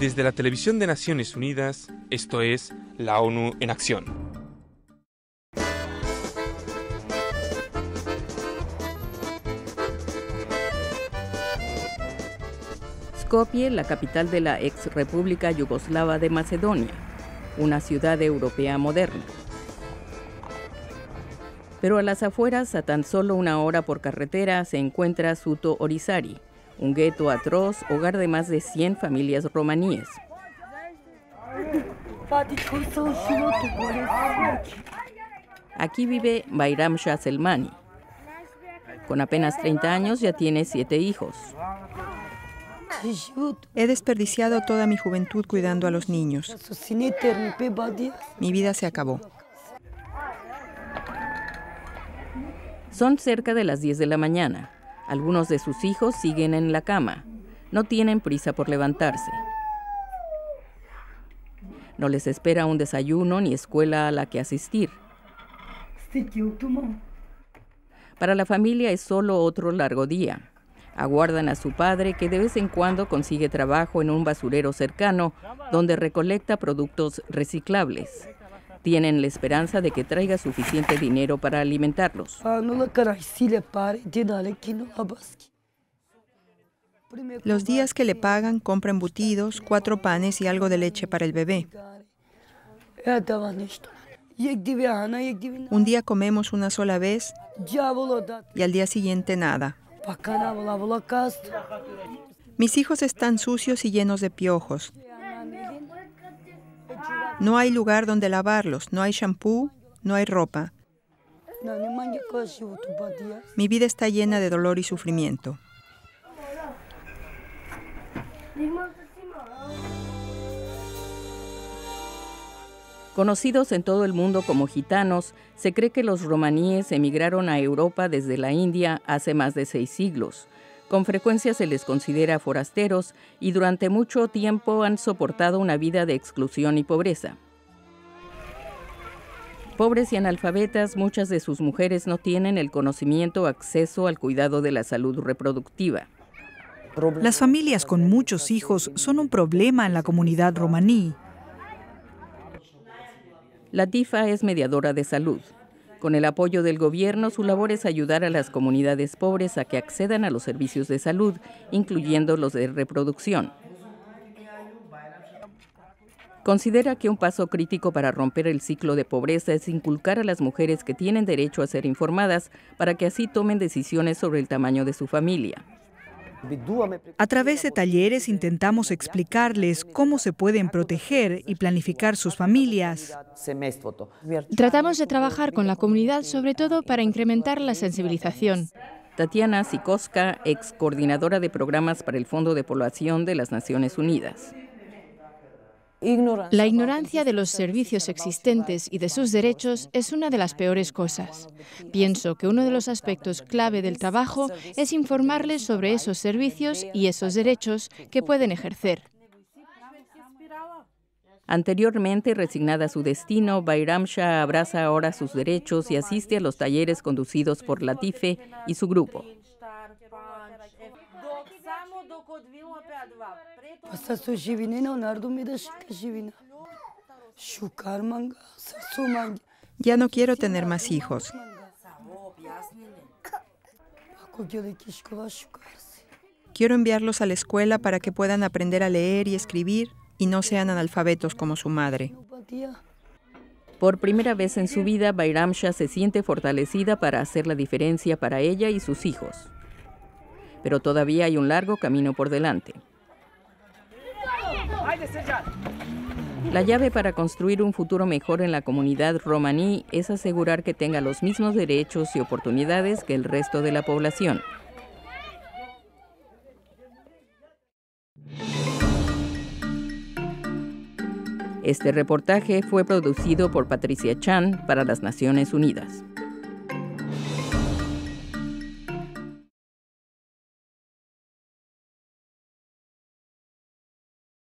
Desde la televisión de Naciones Unidas, esto es La ONU en Acción. Skopje, la capital de la ex República Yugoslava de Macedonia, una ciudad europea moderna. Pero a las afueras, a tan solo una hora por carretera, se encuentra Suto Orizari, un gueto atroz, hogar de más de 100 familias romaníes. Aquí vive Bayram Shah Con apenas 30 años ya tiene siete hijos. He desperdiciado toda mi juventud cuidando a los niños. Mi vida se acabó. Son cerca de las 10 de la mañana. Algunos de sus hijos siguen en la cama. No tienen prisa por levantarse. No les espera un desayuno ni escuela a la que asistir. Este Para la familia es solo otro largo día. Aguardan a su padre que de vez en cuando consigue trabajo en un basurero cercano donde recolecta productos reciclables. Tienen la esperanza de que traiga suficiente dinero para alimentarlos. Los días que le pagan, compran butidos, cuatro panes y algo de leche para el bebé. Un día comemos una sola vez y al día siguiente nada. Mis hijos están sucios y llenos de piojos. No hay lugar donde lavarlos, no hay shampoo, no hay ropa. Mi vida está llena de dolor y sufrimiento. Conocidos en todo el mundo como gitanos, se cree que los romaníes emigraron a Europa desde la India hace más de seis siglos. Con frecuencia se les considera forasteros y durante mucho tiempo han soportado una vida de exclusión y pobreza. Pobres y analfabetas, muchas de sus mujeres no tienen el conocimiento o acceso al cuidado de la salud reproductiva. Las familias con muchos hijos son un problema en la comunidad romaní. La Tifa es mediadora de salud. Con el apoyo del gobierno, su labor es ayudar a las comunidades pobres a que accedan a los servicios de salud, incluyendo los de reproducción. Considera que un paso crítico para romper el ciclo de pobreza es inculcar a las mujeres que tienen derecho a ser informadas para que así tomen decisiones sobre el tamaño de su familia. A través de talleres intentamos explicarles cómo se pueden proteger y planificar sus familias. Tratamos de trabajar con la comunidad sobre todo para incrementar la sensibilización. Tatiana Sikoska, ex coordinadora de programas para el Fondo de Población de las Naciones Unidas. La ignorancia de los servicios existentes y de sus derechos es una de las peores cosas. Pienso que uno de los aspectos clave del trabajo es informarles sobre esos servicios y esos derechos que pueden ejercer. Anteriormente resignada a su destino, Bayram abraza ahora sus derechos y asiste a los talleres conducidos por Latife y su grupo. Ya no quiero tener más hijos. Quiero enviarlos a la escuela para que puedan aprender a leer y escribir y no sean analfabetos como su madre. Por primera vez en su vida, Bairamsha se siente fortalecida para hacer la diferencia para ella y sus hijos pero todavía hay un largo camino por delante. La llave para construir un futuro mejor en la comunidad romaní es asegurar que tenga los mismos derechos y oportunidades que el resto de la población. Este reportaje fue producido por Patricia Chan para las Naciones Unidas.